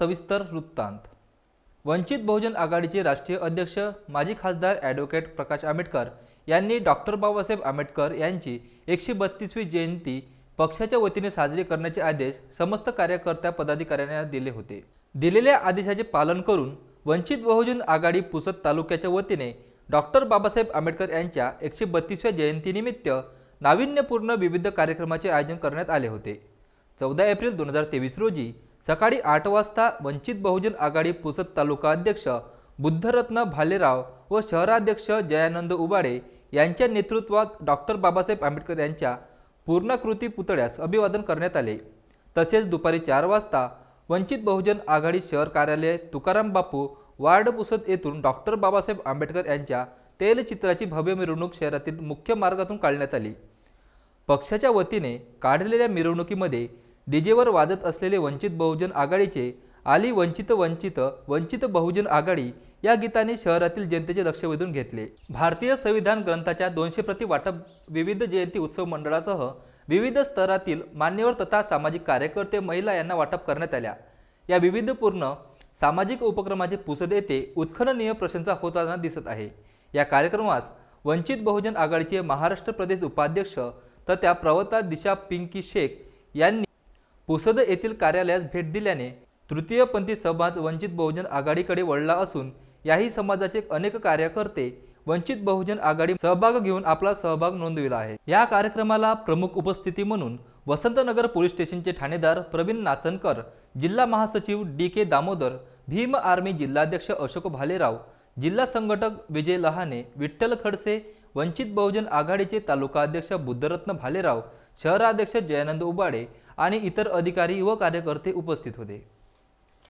सविस्तर वृत्तांत वंचित बहुजन आघाडीचे राष्ट्रीय अध्यक्ष माजी खासदार ॲडव्होकेट प्रकाश आंबेडकर यांनी डॉक्टर बाबासाहेब आंबेडकर यांची एकशे बत्तीसवी जयंती पक्षाच्या वतीने साजरी करण्याचे आदेश समस्त कार्यकर्त्या पदाधिकाऱ्यांना दिले होते दिलेल्या आदेशाचे पालन करून वंचित बहुजन आघाडी पुसद तालुक्याच्या वतीने डॉक्टर बाबासाहेब आंबेडकर यांच्या एकशे बत्तीसव्या जयंतीनिमित्त नाविन्यपूर्ण विविध कार्यक्रमाचे आयोजन करण्यात आले होते चौदा एप्रिल दोन हजार तेवीस रोजी सकाळी आठ वाजता वंचित बहुजन आघाडी पुसद तालुका अध्यक्ष बुद्धरत्न भालेराव व शहराध्यक्ष जयानंद उबाडे यांच्या नेतृत्वात डॉक्टर बाबासाहेब आंबेडकर यांच्या पूर्णाकृती पुतळ्यास अभिवादन करण्यात आले तसेच दुपारी चार वाजता वंचित बहुजन आघाडी शहर कार्यालय तुकाराम बापू वार्ड पुसद येथून डॉक्टर बाबासाहेब आंबेडकर यांच्या तैलचित्राची भव्य मिरवणूक शहरातील मुख्य मार्गातून काढण्यात आली पक्षाच्या वतीने काढलेल्या मिरवणुकीमध्ये डीजेवर वाजत असलेले वंचित बहुजन आघाडीचे आली वंचित वंचित वंचित बहुजन आघाडी या गीताने शहरातील जनतेचे लक्ष वेधून घेतले भारतीय संविधान ग्रंथाच्या दोनशे प्रति वाटप विविध जयंती उत्सव मंडळासह विविध स्तरातील मान्यवर तथा सामाजिक कार्यकर्ते महिला यांना वाटप करण्यात आल्या या विविधपूर्ण सामाजिक उपक्रमाचे पुसद येथे उत्खननीय प्रशंसा होताना दिसत आहे या कार्यक्रमास वंचित बहुजन आघाडीचे महाराष्ट्र प्रदेश उपाध्यक्ष तथा प्रवता दिशा पिंकी शेख यांनी पुसद येथील कार्यालयास भेट दिल्याने तृतीयपंथी समाज वंचित बहुजन आघाडीकडे वळला असून याही समाजाचे अनेक कार्यकर्ते वंचित बहुजन आघाडी सहभाग घेऊन आपला सहभाग नोंदविला आहे या कार्यक्रमाला प्रमुख उपस्थिती म्हणून वसंतनगर पोलीस स्टेशनचे ठाणेदार प्रवीण नाचनकर जिल्हा महासचिव D K Damodar Bhim army जिल्हाध्यक्ष अशोक भालेराव जिल्हा संघटक विजय लहाने विठ्ठल खडसे वंचित बहुजन आघाडीचे तालुका अध्यक्ष बुद्धरत्न भालेराव शहराध्यक्ष जयानंद उबाडे आणि इतर अधिकारी व कार्यकर्ते उपस्थित होते